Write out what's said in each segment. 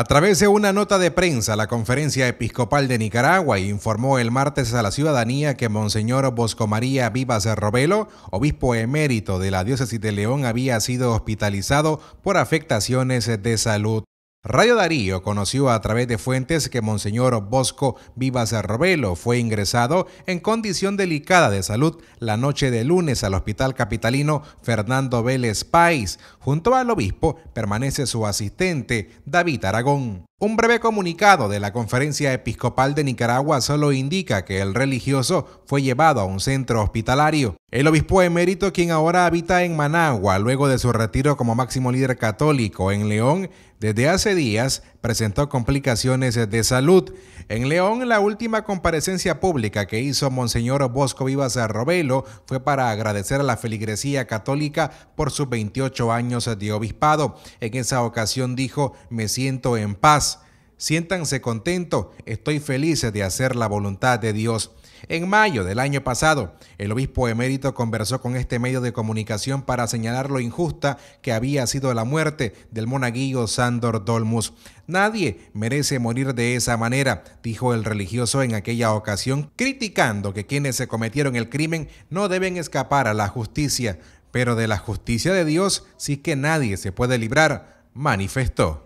A través de una nota de prensa, la Conferencia Episcopal de Nicaragua informó el martes a la ciudadanía que Monseñor Bosco María Vivas Robelo, obispo emérito de la diócesis de León, había sido hospitalizado por afectaciones de salud. Radio Darío conoció a través de fuentes que Monseñor Bosco Vivas Robelo fue ingresado en condición delicada de salud la noche de lunes al Hospital Capitalino Fernando Vélez Páez. Junto al obispo permanece su asistente David Aragón. Un breve comunicado de la Conferencia Episcopal de Nicaragua solo indica que el religioso fue llevado a un centro hospitalario. El obispo emérito, quien ahora habita en Managua, luego de su retiro como máximo líder católico en León, desde hace días presentó complicaciones de salud. En León, la última comparecencia pública que hizo Monseñor Bosco Vivas Robelo fue para agradecer a la feligresía católica por sus 28 años de obispado. En esa ocasión dijo, me siento en paz. Siéntanse contentos, estoy feliz de hacer la voluntad de Dios. En mayo del año pasado, el obispo emérito conversó con este medio de comunicación para señalar lo injusta que había sido la muerte del monaguillo Sandor Dolmus. Nadie merece morir de esa manera, dijo el religioso en aquella ocasión, criticando que quienes se cometieron el crimen no deben escapar a la justicia, pero de la justicia de Dios sí que nadie se puede librar, manifestó.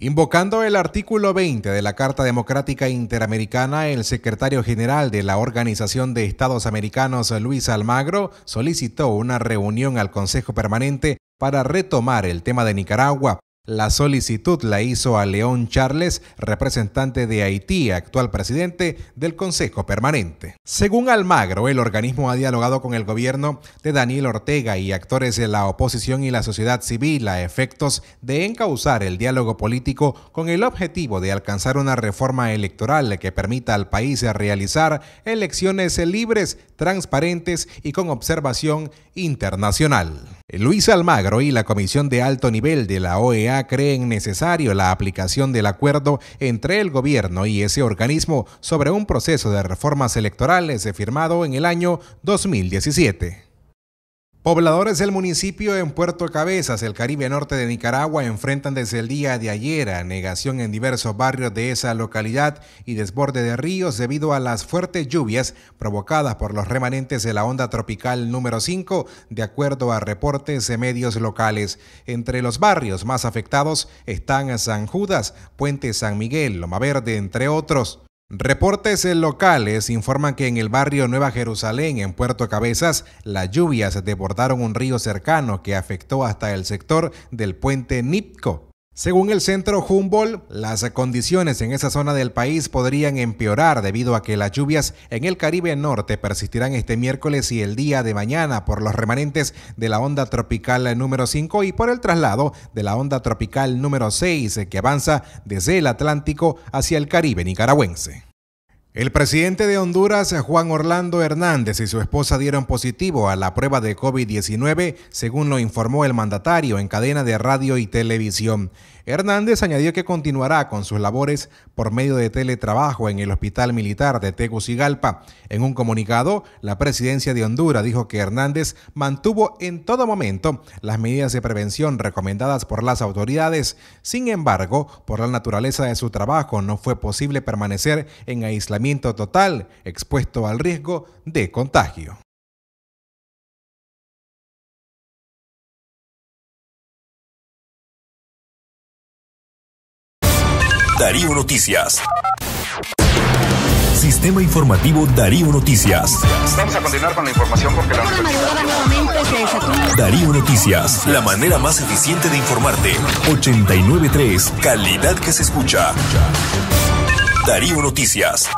Invocando el artículo 20 de la Carta Democrática Interamericana, el secretario general de la Organización de Estados Americanos, Luis Almagro, solicitó una reunión al Consejo Permanente para retomar el tema de Nicaragua. La solicitud la hizo a León Charles, representante de Haití, actual presidente del Consejo Permanente. Según Almagro, el organismo ha dialogado con el gobierno de Daniel Ortega y actores de la oposición y la sociedad civil a efectos de encauzar el diálogo político con el objetivo de alcanzar una reforma electoral que permita al país realizar elecciones libres, transparentes y con observación internacional. Luis Almagro y la Comisión de Alto Nivel de la OEA creen necesario la aplicación del acuerdo entre el gobierno y ese organismo sobre un proceso de reformas electorales eh, firmado en el año 2017. Pobladores del municipio en Puerto Cabezas, el Caribe Norte de Nicaragua, enfrentan desde el día de ayer a negación en diversos barrios de esa localidad y desborde de ríos debido a las fuertes lluvias provocadas por los remanentes de la onda tropical número 5, de acuerdo a reportes de medios locales. Entre los barrios más afectados están San Judas, Puente San Miguel, Loma Verde, entre otros. Reportes locales informan que en el barrio Nueva Jerusalén, en Puerto Cabezas, las lluvias desbordaron un río cercano que afectó hasta el sector del puente Nipco. Según el centro Humboldt, las condiciones en esa zona del país podrían empeorar debido a que las lluvias en el Caribe Norte persistirán este miércoles y el día de mañana por los remanentes de la onda tropical número 5 y por el traslado de la onda tropical número 6 que avanza desde el Atlántico hacia el Caribe nicaragüense. El presidente de Honduras, Juan Orlando Hernández, y su esposa dieron positivo a la prueba de COVID-19, según lo informó el mandatario en cadena de radio y televisión. Hernández añadió que continuará con sus labores por medio de teletrabajo en el Hospital Militar de Tegucigalpa. En un comunicado, la presidencia de Honduras dijo que Hernández mantuvo en todo momento las medidas de prevención recomendadas por las autoridades. Sin embargo, por la naturaleza de su trabajo, no fue posible permanecer en aislamiento total, expuesto al riesgo de contagio. Darío Noticias. Sistema Informativo Darío Noticias. Vamos a continuar con la información porque la Darío Noticias, la manera más eficiente de informarte. 893, calidad que se escucha. Darío Noticias.